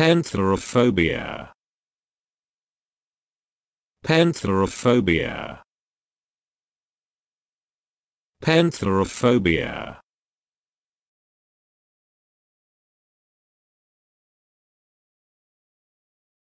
Pantherophobia. Pantherophobia. Pantherophobia.